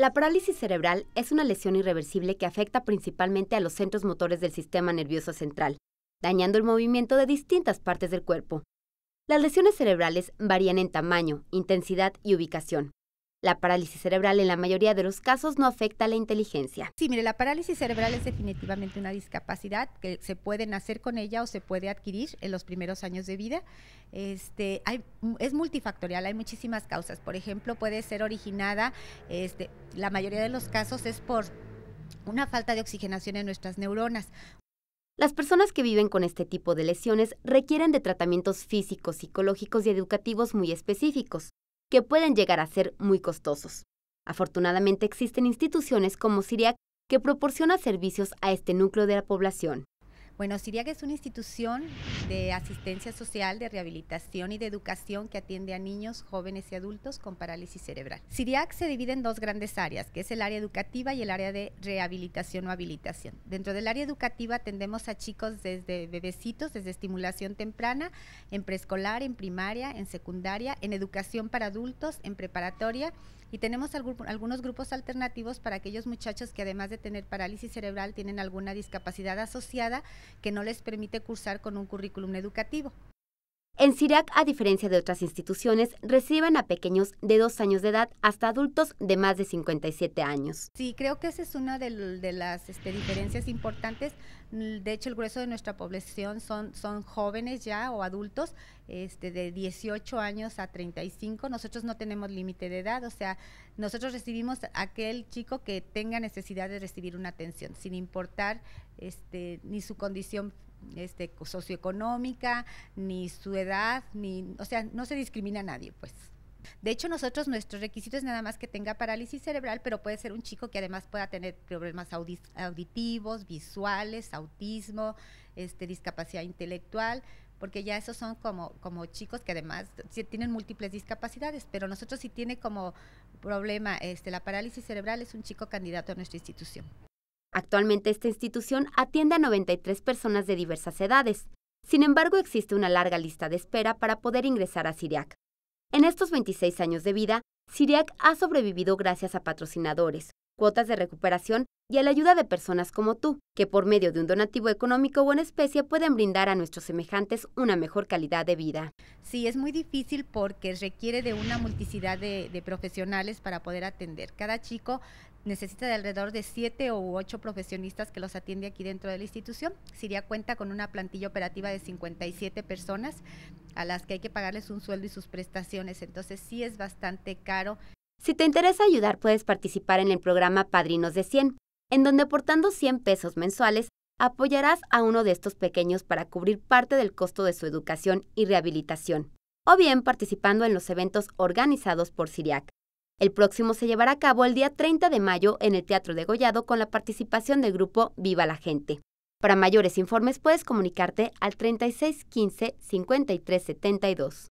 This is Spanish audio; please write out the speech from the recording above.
La parálisis cerebral es una lesión irreversible que afecta principalmente a los centros motores del sistema nervioso central, dañando el movimiento de distintas partes del cuerpo. Las lesiones cerebrales varían en tamaño, intensidad y ubicación. La parálisis cerebral en la mayoría de los casos no afecta a la inteligencia. Sí, mire, la parálisis cerebral es definitivamente una discapacidad que se puede nacer con ella o se puede adquirir en los primeros años de vida. Este, hay, es multifactorial, hay muchísimas causas. Por ejemplo, puede ser originada, este, la mayoría de los casos es por una falta de oxigenación en nuestras neuronas, las personas que viven con este tipo de lesiones requieren de tratamientos físicos, psicológicos y educativos muy específicos que pueden llegar a ser muy costosos. Afortunadamente existen instituciones como Siriac que proporciona servicios a este núcleo de la población. Bueno, Siriac es una institución de asistencia social, de rehabilitación y de educación que atiende a niños, jóvenes y adultos con parálisis cerebral. SIRIAC se divide en dos grandes áreas, que es el área educativa y el área de rehabilitación o habilitación. Dentro del área educativa atendemos a chicos desde bebecitos, desde estimulación temprana, en preescolar, en primaria, en secundaria, en educación para adultos, en preparatoria y tenemos algunos grupos alternativos para aquellos muchachos que además de tener parálisis cerebral tienen alguna discapacidad asociada que no les permite cursar con un currículum educativo. En CIRAC, a diferencia de otras instituciones, reciben a pequeños de dos años de edad hasta adultos de más de 57 años. Sí, creo que esa es una de, las este, diferencias importantes. Mm, de hecho, el grueso de nuestra población son, jóvenes ya o adultos este, de 18 años a 35. Nosotros no tenemos límite de edad, o sea, nosotros recibimos a aquel chico que tenga necesidad de recibir una atención, sin importar este, ni su condición este, socioeconómica, ni su edad, ni, o sea, no se discrimina a nadie, pues. De hecho, nosotros nuestro requisito es nada más que tenga parálisis cerebral, pero puede ser un chico que además pueda tener problemas auditivos, visuales, autismo, este, discapacidad intelectual, porque ya esos son como, chicos que además tienen múltiples discapacidades, pero nosotros si tiene como problema este, la parálisis cerebral es un chico candidato a nuestra institución. Actualmente esta institución atiende a 93 personas de diversas edades. Sin embargo, existe una larga lista de espera para poder ingresar a Siriac. En estos 26 años de vida, Siriac ha sobrevivido gracias a patrocinadores, cuotas de recuperación y a la ayuda de personas como tú, que por medio de un donativo económico o en especie pueden brindar a nuestros semejantes una mejor calidad de vida. Sí, es muy difícil porque requiere de una multiplicidad de, de profesionales para poder atender. Cada chico necesita de alrededor de siete u ocho profesionistas que los atiende aquí dentro de la institución. Siria cuenta con una plantilla operativa de 57 personas a las que hay que pagarles un sueldo y sus prestaciones. Entonces sí es bastante caro si te interesa ayudar, puedes participar en el programa Padrinos de 100, en donde aportando 100 pesos mensuales, apoyarás a uno de estos pequeños para cubrir parte del costo de su educación y rehabilitación, o bien participando en los eventos organizados por CIRIAC. El próximo se llevará a cabo el día 30 de mayo en el Teatro de Gollado con la participación del grupo Viva la Gente. Para mayores informes puedes comunicarte al 3615 5372.